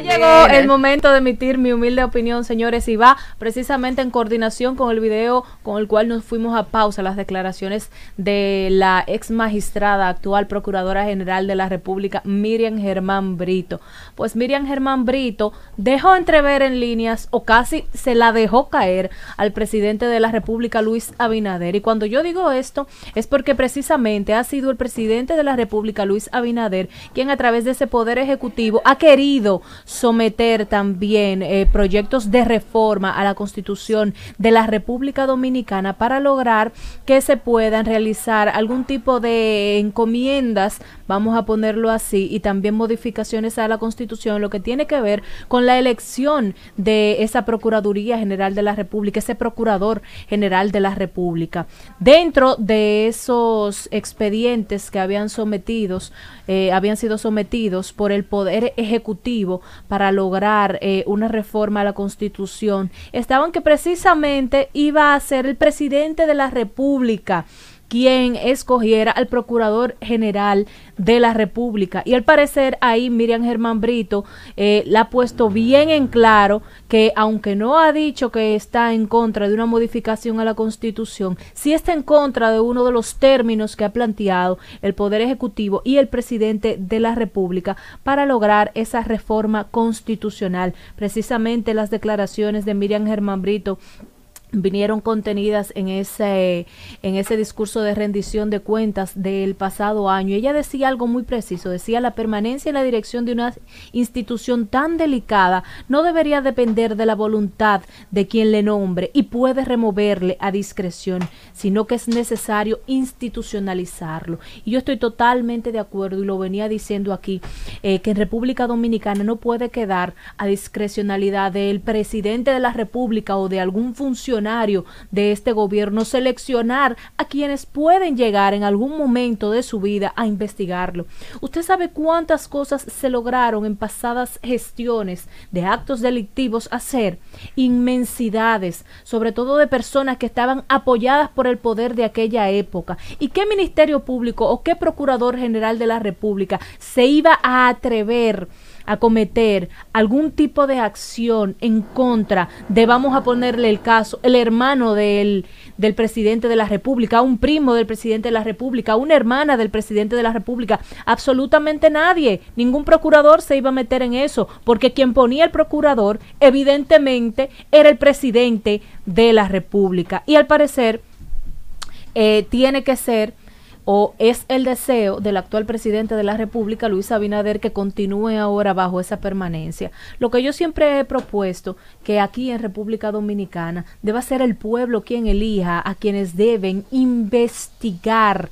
llegó el momento de emitir mi humilde opinión, señores, y va precisamente en coordinación con el video con el cual nos fuimos a pausa las declaraciones de la ex magistrada, actual procuradora general de la República, Miriam Germán Brito. Pues Miriam Germán Brito dejó entrever en líneas, o casi se la dejó caer, al presidente de la República, Luis Abinader. Y cuando yo digo esto, es porque precisamente ha sido el presidente de la República, Luis Abinader, quien a través de ese poder ejecutivo ha querido someter también eh, proyectos de reforma a la Constitución de la República Dominicana para lograr que se puedan realizar algún tipo de encomiendas, vamos a ponerlo así, y también modificaciones a la Constitución, lo que tiene que ver con la elección de esa Procuraduría General de la República, ese Procurador General de la República. Dentro de esos expedientes que habían sometidos, eh, habían sido sometidos por el Poder Ejecutivo para lograr eh, una reforma a la constitución, estaban que precisamente iba a ser el presidente de la República quien escogiera al Procurador General de la República. Y al parecer ahí Miriam Germán Brito eh, la ha puesto bien en claro que aunque no ha dicho que está en contra de una modificación a la Constitución, sí está en contra de uno de los términos que ha planteado el Poder Ejecutivo y el Presidente de la República para lograr esa reforma constitucional. Precisamente las declaraciones de Miriam Germán Brito vinieron contenidas en ese, en ese discurso de rendición de cuentas del pasado año. Ella decía algo muy preciso, decía la permanencia en la dirección de una institución tan delicada no debería depender de la voluntad de quien le nombre y puede removerle a discreción, sino que es necesario institucionalizarlo. Y yo estoy totalmente de acuerdo y lo venía diciendo aquí, eh, que en República Dominicana no puede quedar a discrecionalidad del presidente de la República o de algún funcionario de este gobierno seleccionar a quienes pueden llegar en algún momento de su vida a investigarlo. Usted sabe cuántas cosas se lograron en pasadas gestiones de actos delictivos hacer, inmensidades, sobre todo de personas que estaban apoyadas por el poder de aquella época. ¿Y qué Ministerio Público o qué Procurador General de la República se iba a atrever? a cometer algún tipo de acción en contra de, vamos a ponerle el caso, el hermano del, del presidente de la República, un primo del presidente de la República, una hermana del presidente de la República, absolutamente nadie, ningún procurador se iba a meter en eso, porque quien ponía el procurador evidentemente era el presidente de la República. Y al parecer eh, tiene que ser o es el deseo del actual presidente de la República, Luis Abinader, que continúe ahora bajo esa permanencia. Lo que yo siempre he propuesto, que aquí en República Dominicana deba ser el pueblo quien elija a quienes deben investigar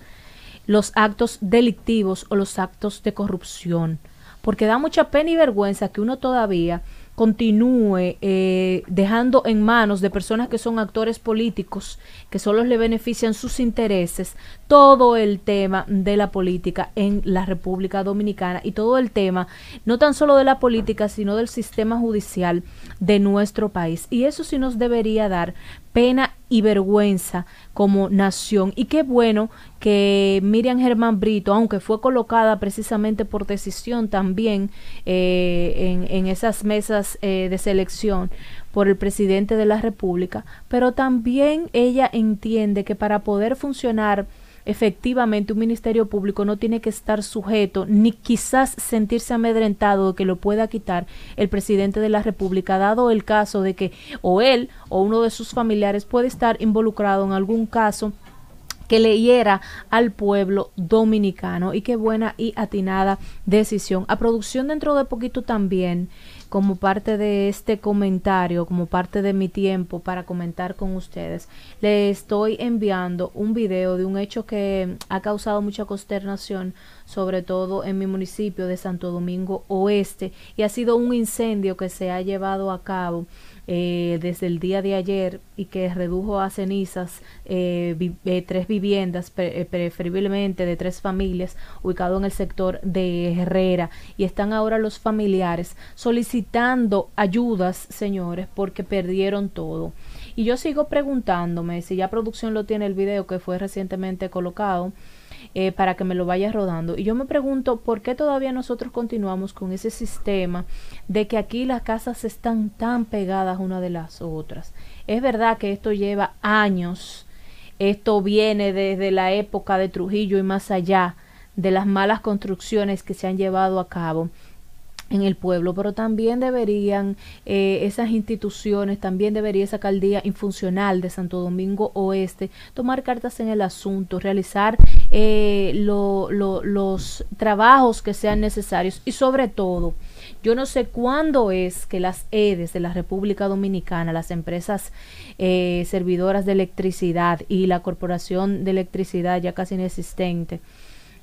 los actos delictivos o los actos de corrupción. Porque da mucha pena y vergüenza que uno todavía continúe eh, dejando en manos de personas que son actores políticos, que solo le benefician sus intereses, todo el tema de la política en la República Dominicana y todo el tema no tan solo de la política, sino del sistema judicial de nuestro país. Y eso sí nos debería dar pena y vergüenza como nación. Y qué bueno que Miriam Germán Brito, aunque fue colocada precisamente por decisión también eh, en, esas mesas eh, de selección por el presidente de la República, pero también ella entiende que para poder funcionar efectivamente un ministerio público no tiene que estar sujeto ni quizás sentirse amedrentado de que lo pueda quitar el presidente de la República, dado el caso de que o él o uno de sus familiares puede estar involucrado en algún caso que leyera al pueblo dominicano y qué buena y atinada decisión. A producción dentro de poquito también, como parte de este comentario, como parte de mi tiempo para comentar con ustedes, le estoy enviando un video de un hecho que ha causado mucha consternación, sobre todo en mi municipio de Santo Domingo Oeste, y ha sido un incendio que se ha llevado a cabo eh, desde el día de ayer y que redujo a cenizas eh, eh, tres viviendas, preferiblemente de tres familias, ubicado en el sector de Herrera. Y están ahora los familiares solicitando ayudas, señores, porque perdieron todo. Y yo sigo preguntándome si ya producción lo tiene el video que fue recientemente colocado. Eh, para que me lo vaya rodando. Y yo me pregunto por qué todavía nosotros continuamos con ese sistema de que aquí las casas están tan pegadas una de las otras. Es verdad que esto lleva años, esto viene desde la época de Trujillo y más allá de las malas construcciones que se han llevado a cabo en el pueblo, pero también deberían eh, esas instituciones, también debería esa alcaldía infuncional de Santo Domingo Oeste tomar cartas en el asunto, realizar eh, los trabajos que sean necesarios y sobre todo, yo no sé cuándo es que las EDES de la República Dominicana, las empresas eh, servidoras de electricidad y la Corporación de Electricidad ya casi inexistente,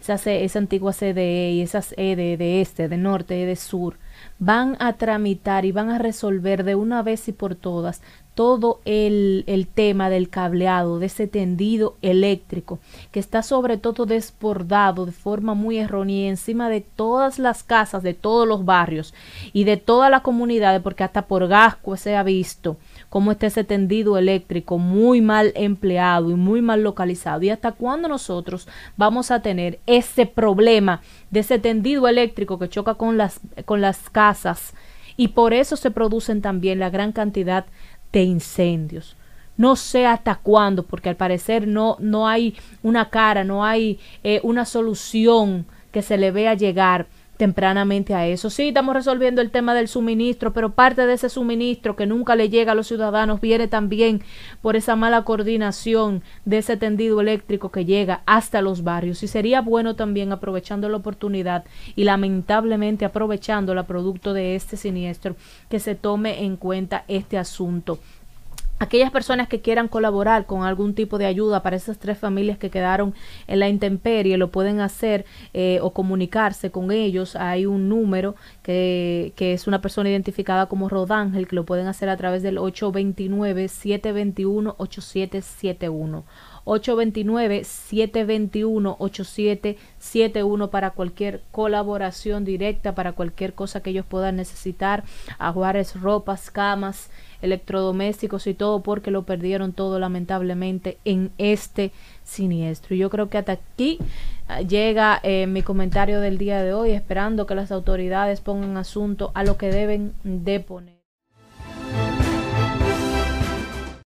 esa, esa antigua CDE y esas EDE de este, de norte, y de sur, van a tramitar y van a resolver de una vez y por todas todo el, el, tema del cableado, de ese tendido eléctrico, que está sobre todo desbordado de forma muy errónea encima de todas las casas, de todos los barrios y de toda la comunidad, porque hasta por Gasco se ha visto cómo está ese tendido eléctrico muy mal empleado y muy mal localizado y hasta cuándo nosotros vamos a tener ese problema de ese tendido eléctrico que choca con las, con las casas y por eso se producen también la gran cantidad de incendios. No sé hasta cuándo, porque al parecer no, no hay una cara, no hay eh, una solución que se le vea llegar tempranamente a eso. Sí, estamos resolviendo el tema del suministro, pero parte de ese suministro que nunca le llega a los ciudadanos viene también por esa mala coordinación de ese tendido eléctrico que llega hasta los barrios. Y sería bueno también aprovechando la oportunidad y lamentablemente aprovechando la producto de este siniestro que se tome en cuenta este asunto aquellas personas que quieran colaborar con algún tipo de ayuda para esas tres familias que quedaron en la intemperie, lo pueden hacer eh, o comunicarse con ellos. Hay un número que, que es una persona identificada como Rodángel, que lo pueden hacer a través del 829-721-8771. 829-721-8771 para cualquier colaboración directa, para cualquier cosa que ellos puedan necesitar, ajuares, ropas, camas, electrodomésticos y todo, porque lo perdieron todo lamentablemente en este siniestro. yo creo que hasta aquí ah, llega eh, mi comentario del día de hoy, esperando que las autoridades pongan asunto a lo que deben de poner.